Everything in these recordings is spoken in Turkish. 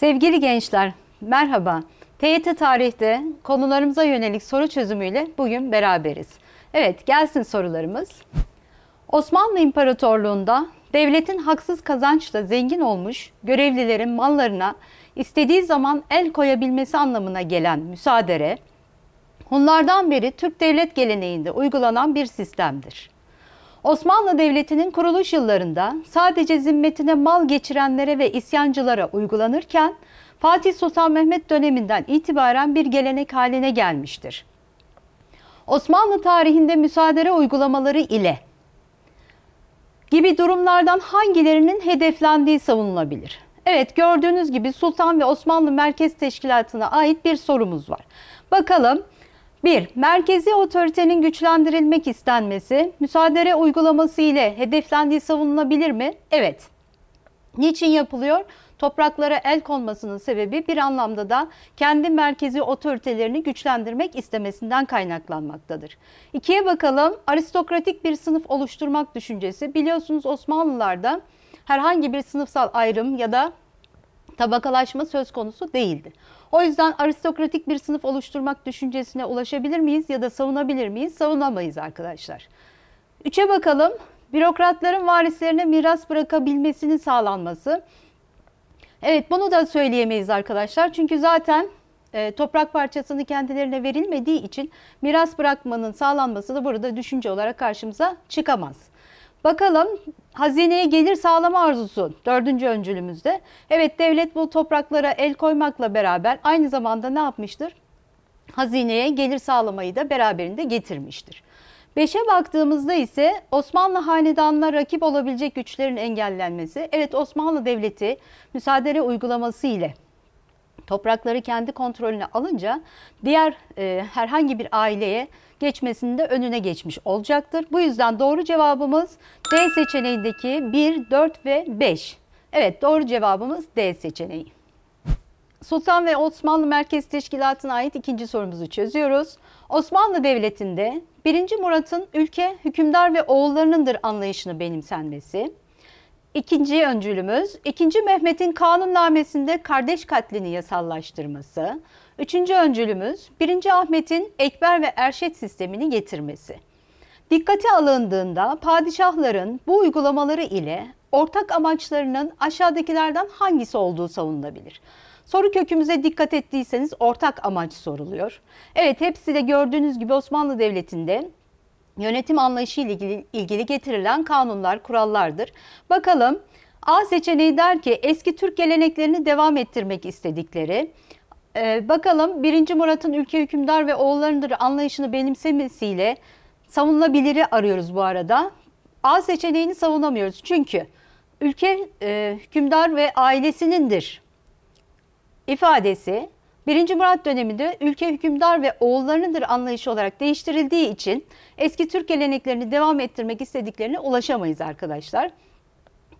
Sevgili gençler, merhaba. TYT tarihte konularımıza yönelik soru çözümüyle bugün beraberiz. Evet, gelsin sorularımız. Osmanlı İmparatorluğu'nda devletin haksız kazançla zengin olmuş görevlilerin mallarına istediği zaman el koyabilmesi anlamına gelen müsaadere, onlardan beri Türk devlet geleneğinde uygulanan bir sistemdir. Osmanlı Devleti'nin kuruluş yıllarında sadece zimmetine mal geçirenlere ve isyancılara uygulanırken Fatih Sultan Mehmet döneminden itibaren bir gelenek haline gelmiştir. Osmanlı tarihinde müsaadere uygulamaları ile gibi durumlardan hangilerinin hedeflendiği savunulabilir? Evet gördüğünüz gibi Sultan ve Osmanlı Merkez Teşkilatı'na ait bir sorumuz var. Bakalım 1. Merkezi otoritenin güçlendirilmek istenmesi, müsaadele uygulaması ile hedeflendiği savunulabilir mi? Evet. Niçin yapılıyor? Topraklara el konmasının sebebi bir anlamda da kendi merkezi otoritelerini güçlendirmek istemesinden kaynaklanmaktadır. İkiye bakalım. Aristokratik bir sınıf oluşturmak düşüncesi biliyorsunuz Osmanlılarda herhangi bir sınıfsal ayrım ya da tabakalaşma söz konusu değildi. O yüzden aristokratik bir sınıf oluşturmak düşüncesine ulaşabilir miyiz ya da savunabilir miyiz? Savunamayız arkadaşlar. Üçe bakalım. Bürokratların varislerine miras bırakabilmesinin sağlanması. Evet bunu da söyleyemeyiz arkadaşlar. Çünkü zaten e, toprak parçasını kendilerine verilmediği için miras bırakmanın sağlanması da burada düşünce olarak karşımıza çıkamaz. Bakalım hazineye gelir sağlama arzusu dördüncü öncülümüzde. Evet devlet bu topraklara el koymakla beraber aynı zamanda ne yapmıştır? Hazineye gelir sağlamayı da beraberinde getirmiştir. Beşe baktığımızda ise Osmanlı hanedanına rakip olabilecek güçlerin engellenmesi. Evet Osmanlı Devleti müsaadele uygulaması ile toprakları kendi kontrolüne alınca diğer e, herhangi bir aileye geçmesinde önüne geçmiş olacaktır. Bu yüzden doğru cevabımız D seçeneğindeki 1, 4 ve 5. Evet doğru cevabımız D seçeneği. Sultan ve Osmanlı Merkez Teşkilatı'na ait ikinci sorumuzu çözüyoruz. Osmanlı Devleti'nde 1. Murat'ın ülke, hükümdar ve oğullarınındır anlayışını benimsenmesi, İkinci öncülümüz, 2. Mehmet'in kanunnamesinde kardeş katlini yasallaştırması. Üçüncü öncülümüz, 1. Ahmet'in Ekber ve Erşet sistemini getirmesi. Dikkate alındığında padişahların bu uygulamaları ile ortak amaçlarının aşağıdakilerden hangisi olduğu savunulabilir. Soru kökümüze dikkat ettiyseniz ortak amaç soruluyor. Evet hepsi de gördüğünüz gibi Osmanlı Devleti'nde yönetim anlayışı ile ilgili, ilgili getirilen kanunlar, kurallardır. Bakalım A seçeneği der ki eski Türk geleneklerini devam ettirmek istedikleri. Ee, bakalım 1. Murat'ın ülke hükümdar ve oğullarındır anlayışını benimsemesiyle savunulabiliri arıyoruz bu arada. A seçeneğini savunamıyoruz çünkü ülke e, hükümdar ve ailesinindir ifadesi 1. Murat döneminde ülke hükümdar ve oğullarındır anlayışı olarak değiştirildiği için eski Türk geleneklerini devam ettirmek istediklerine ulaşamayız arkadaşlar.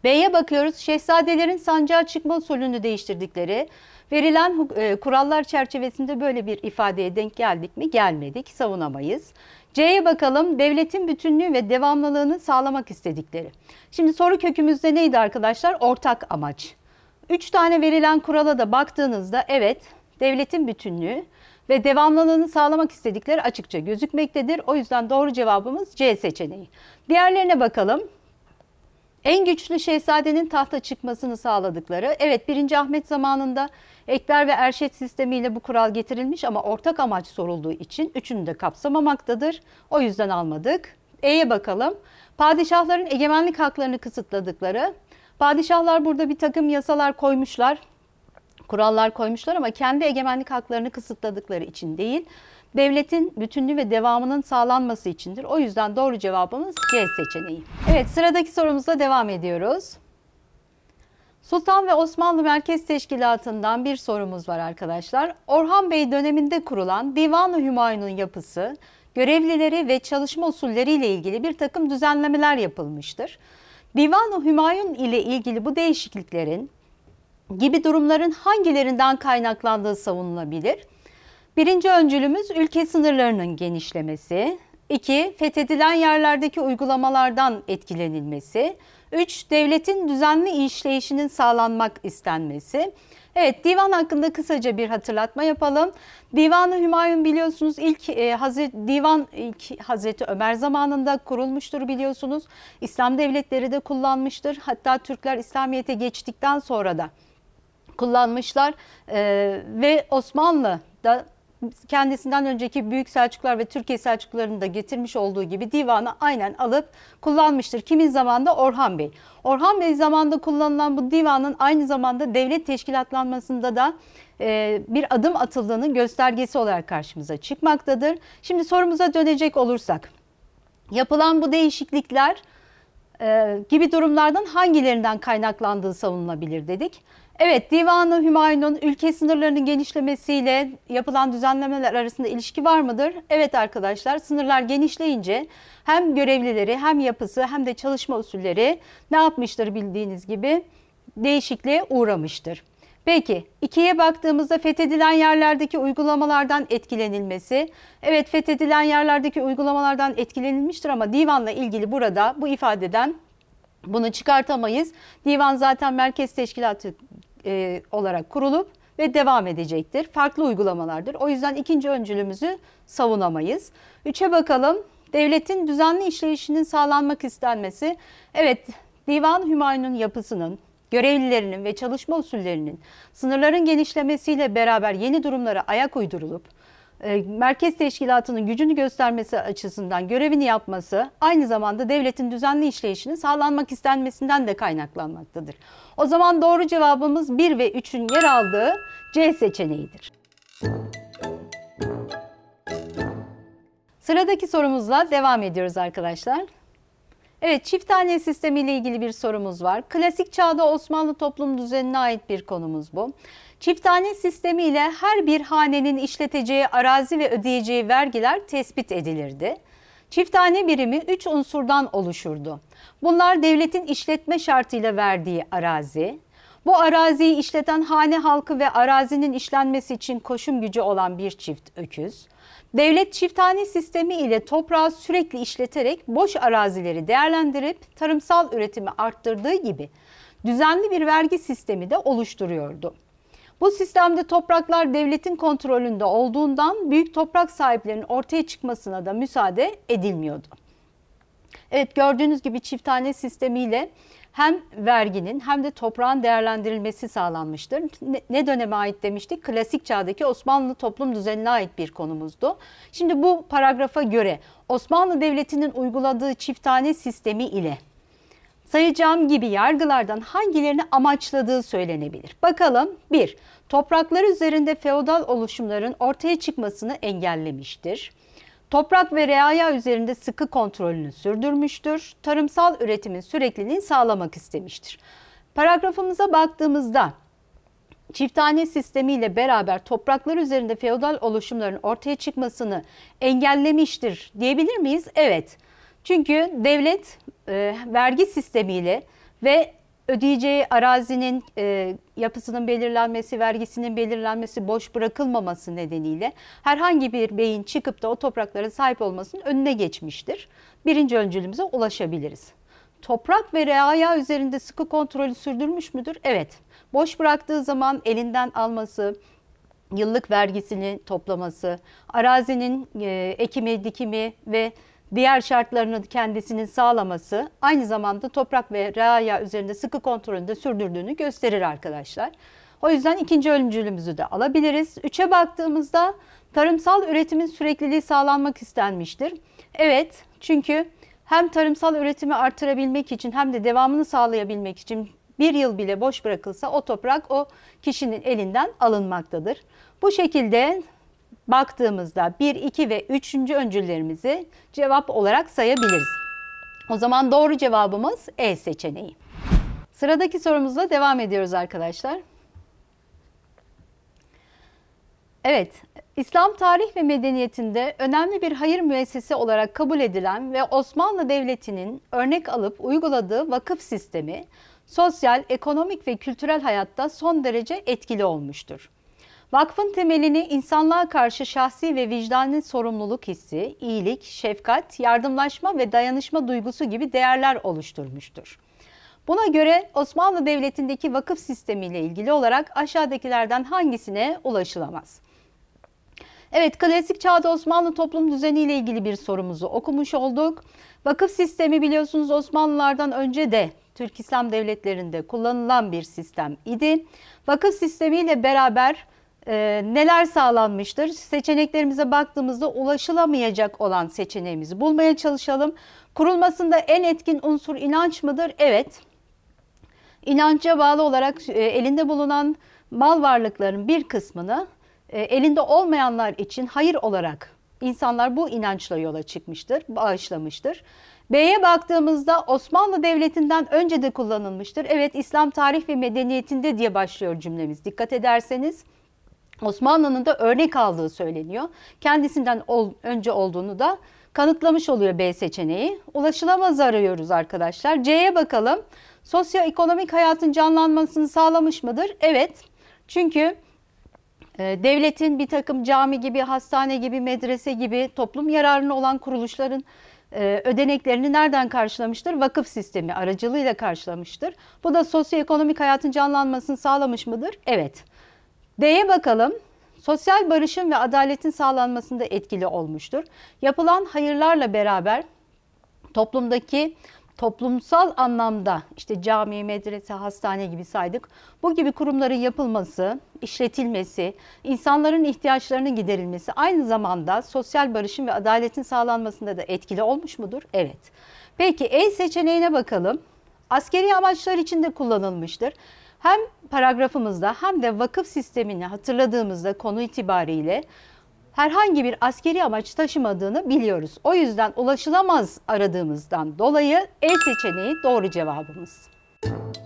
B'ye bakıyoruz. Şehzadelerin sancağa çıkma usulünü değiştirdikleri, verilen e, kurallar çerçevesinde böyle bir ifadeye denk geldik mi? Gelmedik, savunamayız. C'ye bakalım. Devletin bütünlüğü ve devamlılığını sağlamak istedikleri. Şimdi soru kökümüzde neydi arkadaşlar? Ortak amaç. Üç tane verilen kurala da baktığınızda evet devletin bütünlüğü ve devamlılığını sağlamak istedikleri açıkça gözükmektedir. O yüzden doğru cevabımız C seçeneği. Diğerlerine bakalım. En güçlü şehzadenin tahta çıkmasını sağladıkları, evet 1. Ahmet zamanında ekber ve erşet sistemiyle bu kural getirilmiş ama ortak amaç sorulduğu için üçünü de kapsamamaktadır. O yüzden almadık. E'ye bakalım. Padişahların egemenlik haklarını kısıtladıkları, padişahlar burada bir takım yasalar koymuşlar kurallar koymuşlar ama kendi egemenlik haklarını kısıtladıkları için değil, devletin bütünlüğü ve devamının sağlanması içindir. O yüzden doğru cevabımız C seçeneği. Evet sıradaki sorumuzla devam ediyoruz. Sultan ve Osmanlı Merkez Teşkilatı'ndan bir sorumuz var arkadaşlar. Orhan Bey döneminde kurulan Divan-ı Hümayun'un yapısı, görevlileri ve çalışma usulleriyle ilgili bir takım düzenlemeler yapılmıştır. Divan-ı Hümayun ile ilgili bu değişikliklerin gibi durumların hangilerinden kaynaklandığı savunulabilir? Birinci öncülümüz ülke sınırlarının genişlemesi. 2. Fethedilen yerlerdeki uygulamalardan etkilenilmesi. 3. Devletin düzenli işleyişinin sağlanmak istenmesi. Evet divan hakkında kısaca bir hatırlatma yapalım. Divanı Hümayun biliyorsunuz ilk e, Hazreti, divan ilk Hazreti Ömer zamanında kurulmuştur biliyorsunuz. İslam devletleri de kullanmıştır. Hatta Türkler İslamiyet'e geçtikten sonra da kullanmışlar e, ve Osmanlı da kendisinden önceki Büyük Selçuklar ve Türkiye Selçuklarını da getirmiş olduğu gibi divanı aynen alıp kullanmıştır. Kimin zamanda? Orhan Bey. Orhan Bey zamanda kullanılan bu divanın aynı zamanda devlet teşkilatlanmasında da e, bir adım atıldığının göstergesi olarak karşımıza çıkmaktadır. Şimdi sorumuza dönecek olursak yapılan bu değişiklikler e, gibi durumlardan hangilerinden kaynaklandığı savunulabilir dedik. Evet, Divan-ı Hümayun'un ülke sınırlarının genişlemesiyle yapılan düzenlemeler arasında ilişki var mıdır? Evet arkadaşlar, sınırlar genişleyince hem görevlileri hem yapısı hem de çalışma usulleri ne yapmıştır bildiğiniz gibi değişikliğe uğramıştır. Peki ikiye baktığımızda fethedilen yerlerdeki uygulamalardan etkilenilmesi. Evet fethedilen yerlerdeki uygulamalardan etkilenilmiştir ama divanla ilgili burada bu ifadeden bunu çıkartamayız. Divan zaten merkez teşkilatı e, olarak kurulup ve devam edecektir. Farklı uygulamalardır. O yüzden ikinci öncülümüzü savunamayız. Üçe bakalım. Devletin düzenli işleyişinin sağlanmak istenmesi. Evet, Divan Hümayun'un yapısının, görevlilerinin ve çalışma usullerinin sınırların genişlemesiyle beraber yeni durumlara ayak uydurulup e, merkez teşkilatının gücünü göstermesi açısından görevini yapması aynı zamanda devletin düzenli işleyişinin sağlanmak istenmesinden de kaynaklanmaktadır. O zaman doğru cevabımız 1 ve 3'ün yer aldığı C seçeneğidir. Sıradaki sorumuzla devam ediyoruz arkadaşlar. Evet çift tane sistemi ile ilgili bir sorumuz var. Klasik çağda Osmanlı toplum düzenine ait bir konumuz bu. Çifthane sistemiyle her bir hanenin işleteceği arazi ve ödeyeceği vergiler tespit edilirdi. Çifthane birimi 3 unsurdan oluşurdu. Bunlar devletin işletme şartıyla verdiği arazi, bu araziyi işleten hane halkı ve arazinin işlenmesi için koşum gücü olan bir çift öküz, devlet çifthane sistemi ile toprağı sürekli işleterek boş arazileri değerlendirip tarımsal üretimi arttırdığı gibi düzenli bir vergi sistemi de oluşturuyordu. Bu sistemde topraklar devletin kontrolünde olduğundan büyük toprak sahiplerinin ortaya çıkmasına da müsaade edilmiyordu. Evet gördüğünüz gibi çifthane sistemiyle hem verginin hem de toprağın değerlendirilmesi sağlanmıştır. Ne döneme ait demiştik? Klasik çağdaki Osmanlı toplum düzenine ait bir konumuzdu. Şimdi bu paragrafa göre Osmanlı Devleti'nin uyguladığı çifthane sistemi ile Sayacağım gibi yargılardan hangilerini amaçladığı söylenebilir. Bakalım 1. Topraklar üzerinde feodal oluşumların ortaya çıkmasını engellemiştir. Toprak ve reaya üzerinde sıkı kontrolünü sürdürmüştür. Tarımsal üretimin sürekliliğini sağlamak istemiştir. Paragrafımıza baktığımızda çiftane sistemiyle beraber topraklar üzerinde feodal oluşumların ortaya çıkmasını engellemiştir diyebilir miyiz? Evet. Çünkü devlet e, vergi sistemiyle ve ödeyeceği arazinin e, yapısının belirlenmesi, vergisinin belirlenmesi, boş bırakılmaması nedeniyle herhangi bir beyin çıkıp da o topraklara sahip olmasının önüne geçmiştir. Birinci öncülümüze ulaşabiliriz. Toprak ve reaya üzerinde sıkı kontrolü sürdürmüş müdür? Evet. Boş bıraktığı zaman elinden alması, yıllık vergisini toplaması, arazinin e, ekimi, dikimi ve diğer şartlarını kendisinin sağlaması aynı zamanda toprak ve raya üzerinde sıkı kontrolünde sürdürdüğünü gösterir arkadaşlar. O yüzden ikinci ölümcülümüzü de alabiliriz. Üçe baktığımızda tarımsal üretimin sürekliliği sağlanmak istenmiştir. Evet çünkü hem tarımsal üretimi artırabilmek için hem de devamını sağlayabilmek için bir yıl bile boş bırakılsa o toprak o kişinin elinden alınmaktadır. Bu şekilde baktığımızda 1, 2 ve 3. öncüllerimizi cevap olarak sayabiliriz. O zaman doğru cevabımız E seçeneği. Sıradaki sorumuzla devam ediyoruz arkadaşlar. Evet, İslam tarih ve medeniyetinde önemli bir hayır müessesi olarak kabul edilen ve Osmanlı Devleti'nin örnek alıp uyguladığı vakıf sistemi sosyal, ekonomik ve kültürel hayatta son derece etkili olmuştur. Vakfın temelini insanlığa karşı şahsi ve vicdanın sorumluluk hissi, iyilik, şefkat, yardımlaşma ve dayanışma duygusu gibi değerler oluşturmuştur. Buna göre Osmanlı Devleti'ndeki vakıf sistemiyle ilgili olarak aşağıdakilerden hangisine ulaşılamaz? Evet, klasik çağda Osmanlı toplum düzeniyle ilgili bir sorumuzu okumuş olduk. Vakıf sistemi biliyorsunuz Osmanlılardan önce de Türk İslam devletlerinde kullanılan bir sistem idi. Vakıf sistemiyle beraber e, neler sağlanmıştır? Seçeneklerimize baktığımızda ulaşılamayacak olan seçeneğimizi bulmaya çalışalım. Kurulmasında en etkin unsur inanç mıdır? Evet. İnanca bağlı olarak e, elinde bulunan mal varlıkların bir kısmını e, elinde olmayanlar için hayır olarak insanlar bu inançla yola çıkmıştır, bağışlamıştır. B'ye baktığımızda Osmanlı Devleti'nden önce de kullanılmıştır. Evet İslam tarih ve medeniyetinde diye başlıyor cümlemiz. Dikkat ederseniz Osmanlı'nın da örnek aldığı söyleniyor. Kendisinden ol, önce olduğunu da kanıtlamış oluyor B seçeneği. Ulaşılamaz arıyoruz arkadaşlar. C'ye bakalım. Sosyoekonomik hayatın canlanmasını sağlamış mıdır? Evet. Çünkü e, devletin bir takım cami gibi, hastane gibi, medrese gibi toplum yararına olan kuruluşların e, ödeneklerini nereden karşılamıştır? Vakıf sistemi aracılığıyla karşılamıştır. Bu da sosyoekonomik hayatın canlanmasını sağlamış mıdır? Evet. D'ye bakalım. Sosyal barışın ve adaletin sağlanmasında etkili olmuştur. Yapılan hayırlarla beraber toplumdaki toplumsal anlamda işte cami, medrese, hastane gibi saydık. Bu gibi kurumların yapılması, işletilmesi, insanların ihtiyaçlarının giderilmesi aynı zamanda sosyal barışın ve adaletin sağlanmasında da etkili olmuş mudur? Evet. Peki E seçeneğine bakalım. Askeri amaçlar için de kullanılmıştır. Hem paragrafımızda hem de vakıf sistemini hatırladığımızda konu itibariyle herhangi bir askeri amaç taşımadığını biliyoruz. O yüzden ulaşılamaz aradığımızdan dolayı E seçeneği doğru cevabımız. Müzik